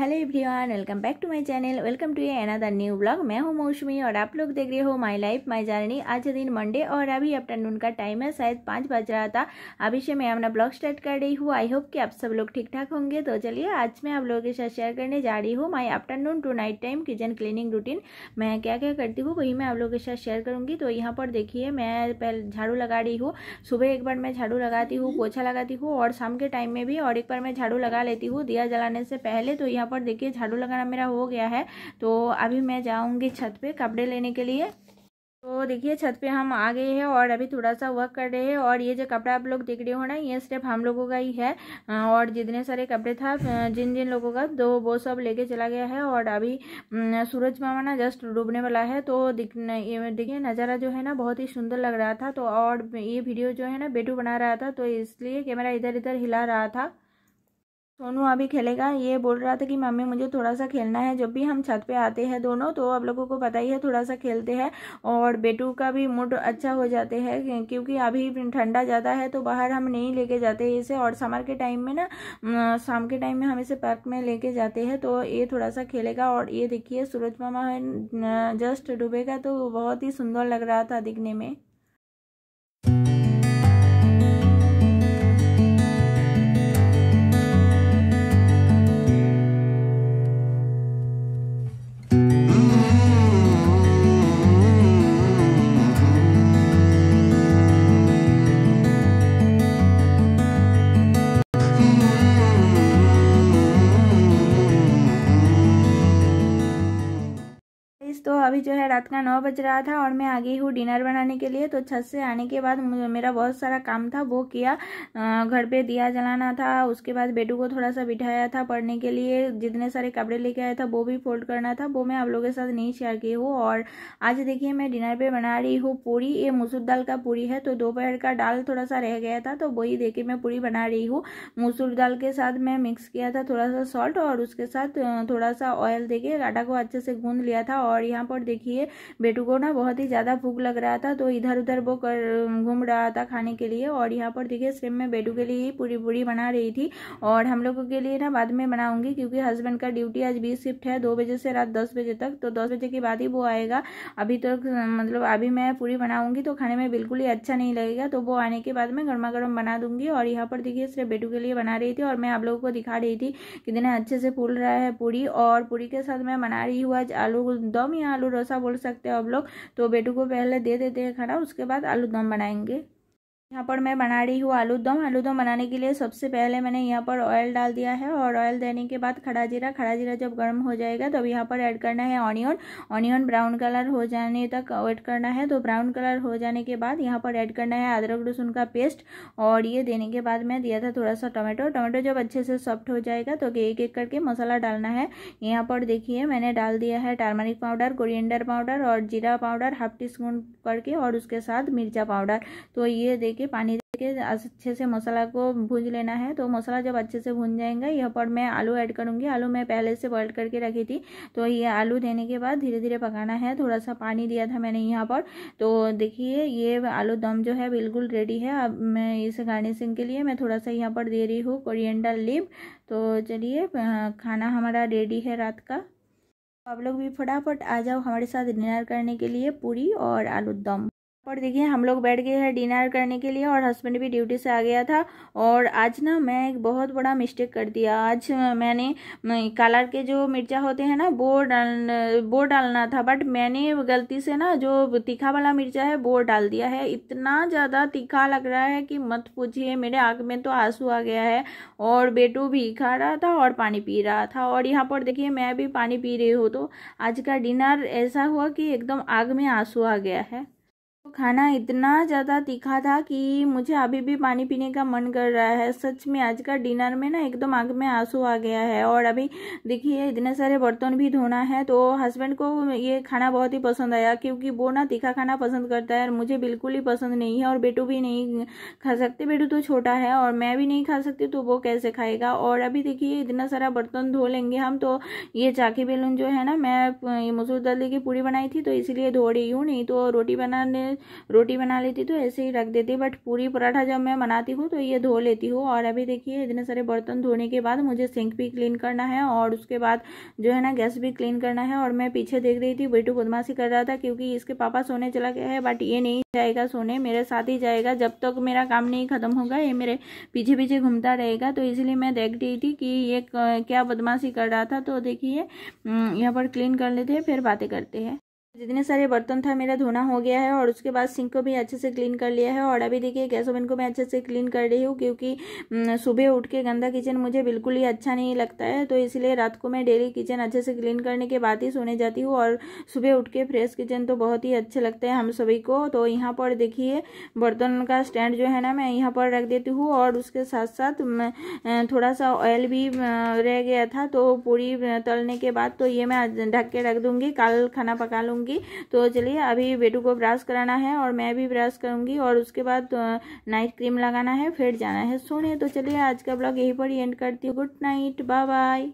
Hello everyone welcome back to my channel welcome to ये another new blog मैं हूँ मौसमी और आप लोग देख रहे हो माय लाइफ माय जर्नी आज दिन मंडे और अभी आफ्टरनून का टाइम है शायद पाँच बज रहा था अभी से मैं अपना ब्लॉग स्टार्ट कर रही हूँ आई होप कि आप सब लोग ठीक ठाक होंगे तो चलिए आज मैं आप लोगों के साथ शेयर करने जा रही हूँ my afternoon to night time kitchen cleaning routine मैं क्या क्या करती हूँ वही मैं आप लोगों के साथ शेयर करूँगी तो यहाँ पर देखिए मैं पहले झाड़ू लगा रही हूँ सुबह एक बार मैं झाड़ू लगाती हूँ हम्म। पोछा लगाती हूँ और शाम के टाइम में भी और एक बार मैं झाड़ू लगा लेती हूँ दिया जलाने से पहले तो यहाँ पर देखिए झाड़ू लगाना मेरा हो गया है तो अभी मैं जाऊँगी छत पर कपड़े लेने के लिए तो देखिए छत पे हम आ गए हैं और अभी थोड़ा सा वर्क कर रहे हैं और ये जो कपड़ा आप लोग देख रहे हो ना ये सिर्फ हम लोगों का ही है और जितने सारे कपड़े था जिन जिन लोगों का तो वो सब लेके चला गया है और अभी सूरज मामा ना जस्ट डूबने वाला है तो देखिए नज़ारा जो है ना बहुत ही सुंदर लग रहा था तो और ये वीडियो जो है ना बेटू बना रहा था तो इसलिए कैमरा इधर इधर हिला रहा था सोनू अभी खेलेगा ये बोल रहा था कि मम्मी मुझे थोड़ा सा खेलना है जब भी हम छत पे आते हैं दोनों तो आप लोगों को पता ही है थोड़ा सा खेलते हैं और बेटू का भी मूड अच्छा हो जाते हैं क्योंकि अभी ठंडा ज़्यादा है तो बाहर हम नहीं लेके जाते इसे और समर के टाइम में ना शाम के टाइम में हम इसे पार्क में लेके जाते हैं तो ये थोड़ा सा खेलेगा और ये देखिए सूरज मामा जस्ट डूबेगा तो बहुत ही सुंदर लग रहा था दिखने में अभी जो है रात का नौ बज रहा था और मैं आ गई हूँ डिनर बनाने के लिए तो छत से आने के बाद मेरा बहुत सारा काम था वो किया घर पे दिया जलाना था उसके बाद बेटू को थोड़ा सा बिठाया था पढ़ने के लिए जितने सारे कपड़े लेके आया था वो भी फोल्ड करना था वो मैं आप लोगों के साथ नहीं शेयर की हूँ और आज देखिए मैं डिनर पर बना रही हूँ पूरी ये मूसूर दाल का पूरी है तो दोपहर का दाल थोड़ा सा रह गया था तो वही देखे मैं पूरी बना रही हूँ मूसूर दाल के साथ मैं मिक्स किया था थोड़ा सा सॉल्ट और उसके साथ थोड़ा सा ऑयल देके आटा को अच्छे से गूंद लिया था और यहाँ पर देखिए बेटू को ना बहुत ही ज़्यादा भूख लग रहा था तो इधर उधर वो कर घूम रहा था खाने के लिए और यहाँ पर देखिए सिम में बेटू के लिए ही पूरी पूरी बना रही थी और हम लोगों के लिए ना बाद में बनाऊंगी क्योंकि हस्बैंड का ड्यूटी आज बीस शिफ्ट है दो बजे से रात दस बजे तक तो दस बजे के बाद ही वो आएगा अभी तक तो, मतलब अभी मैं पूरी बनाऊंगी तो खाने में बिल्कुल ही अच्छा नहीं लगेगा तो वो आने के बाद मैं गर्मा गर्म बना दूंगी और यहाँ पर देखिए सिर्फ बेटू के लिए बना रही थी और मैं आप लोगों को दिखा रही थी कितने अच्छे से फूल रहा है पूरी और पूरी के साथ मैं बना रही हूँ आज आलू दम या आलू रसा बोल सकते हो आप लोग तो बेटू को पहले दे देते हैं खाना उसके बाद आलू दम बनाएंगे यहाँ पर मैं बना रही हूँ आलू दम आलू दम बनाने के लिए सबसे पहले मैंने यहाँ पर ऑयल डाल दिया है और ऑयल देने के बाद खड़ा जीरा खड़ा जीरा जब गर्म हो जाएगा तब तो यहाँ पर ऐड करना है ऑनियन ऑनियन ब्राउन कलर हो जाने तक वेट करना है तो ब्राउन कलर हो जाने के बाद यहाँ पर ऐड करना है अदरक लहसुन का पेस्ट और ये देने के बाद मैं दिया था थोड़ा सा टोमेटो टोमेटो जब अच्छे से सॉफ्ट हो जाएगा तो एक एक करके मसाला डालना है यहाँ पर देखिए मैंने डाल दिया है टर्मरिक पाउडर कोरिएंडर पाउडर और जीरा पाउडर हाफ टी स्पून करके और उसके साथ मिर्चा पाउडर तो ये देखिए देके पानी देके अच्छे से मसाला को भूज लेना है तो मसाला जब अच्छे से भून जाएगा यहाँ पर मैं आलू ऐड करूँगी आलू मैं पहले से बॉइल करके रखी थी तो ये आलू देने के बाद धीरे धीरे पकाना है थोड़ा सा पानी दिया था मैंने यहाँ पर तो देखिए ये आलू दम जो है बिल्कुल रेडी है अब मैं इस गार्निशिंग के लिए मैं थोड़ा सा यहाँ पर दे रही हूँ कोरिएंडर लीव तो चलिए खाना हमारा रेडी है रात का आप लोग भी फटाफट आ जाओ हमारे साथ डिनर करने के लिए पूरी और आलू दम और देखिए हम लोग बैठ गए हैं डिनर करने के लिए और हस्बैंड भी ड्यूटी से आ गया था और आज ना मैं एक बहुत बड़ा मिस्टेक कर दिया आज मैंने कलर के जो मिर्चा होते हैं ना वो डाल वो डालना था बट मैंने गलती से ना जो तीखा वाला मिर्चा है वो डाल दिया है इतना ज़्यादा तीखा लग रहा है कि मत पूछिए मेरे आँख में तो आंसू आ गया है और बेटू भी खा रहा था और पानी पी रहा था और यहाँ पर देखिए मैं भी पानी पी रही हूँ तो आज का डिनर ऐसा हुआ कि एकदम आग में आंसू आ गया है खाना इतना ज़्यादा तीखा था कि मुझे अभी भी पानी पीने का मन कर रहा है सच में आज का डिनर में ना एकदम आग में आंसू आ गया है और अभी देखिए इतने सारे बर्तन भी धोना है तो हस्बैंड को ये खाना बहुत ही पसंद आया क्योंकि वो ना तीखा खाना पसंद करता है और मुझे बिल्कुल ही पसंद नहीं है और बेटू भी नहीं खा सकते बेटू तो छोटा है और मैं भी नहीं खा सकती तो वो कैसे खाएगा और अभी देखिए इतना सारा बर्तन धो लेंगे हम तो ये चाकी बेलून जो है ना मैं मसूर दल की पूड़ी बनाई थी तो इसीलिए धो रही हूँ नहीं तो रोटी बनाने रोटी बना लेती तो ऐसे ही रख देती बट पूरी पराठा जब मैं बनाती हूँ तो ये धो लेती हूँ और अभी देखिए इतने सारे बर्तन धोने के बाद मुझे सिंक भी क्लीन करना है और उसके बाद जो है ना गैस भी क्लीन करना है और मैं पीछे देख रही थी बेटू बदमाशी कर रहा था क्योंकि इसके पापा सोने चला गया है बट ये नहीं जाएगा सोने मेरे साथ ही जाएगा जब तक तो मेरा काम नहीं खत्म होगा ये मेरे पीछे पीछे घूमता रहेगा तो इसलिए मैं देख रही थी कि ये क्या बदमाशी कर रहा था तो देखिए हम्म, यहाँ पर क्लीन कर लेते हैं फिर बातें करते हैं जितने सारे बर्तन था मेरा धोना हो गया है और उसके बाद सिंक को भी अच्छे से क्लीन कर लिया है और अभी देखिए गैस ओवन को मैं अच्छे से क्लीन कर रही हूँ क्योंकि सुबह उठ के गंदा किचन मुझे बिल्कुल ही अच्छा नहीं लगता है तो इसलिए रात को मैं डेली किचन अच्छे से क्लीन करने के बाद ही सोने जाती हूँ और सुबह उठ के फ्रेश किचन तो बहुत ही अच्छे लगते हैं हम सभी को तो यहाँ पर देखिए बर्तन का स्टैंड जो है ना मैं यहाँ पर रख देती हूँ और उसके साथ साथ थोड़ा सा ऑयल भी रह गया था तो पूरी तलने के बाद तो ये मैं ढक के रख दूँगी कल खाना पका लूँगी लूँगी तो चलिए अभी बेटू को ब्रश कराना है और मैं भी ब्रश करूँगी और उसके बाद नाइट क्रीम लगाना है फिर जाना है सोने तो चलिए आज का ब्लॉग यहीं पर ही एंड करती हूँ गुड नाइट बाय बाय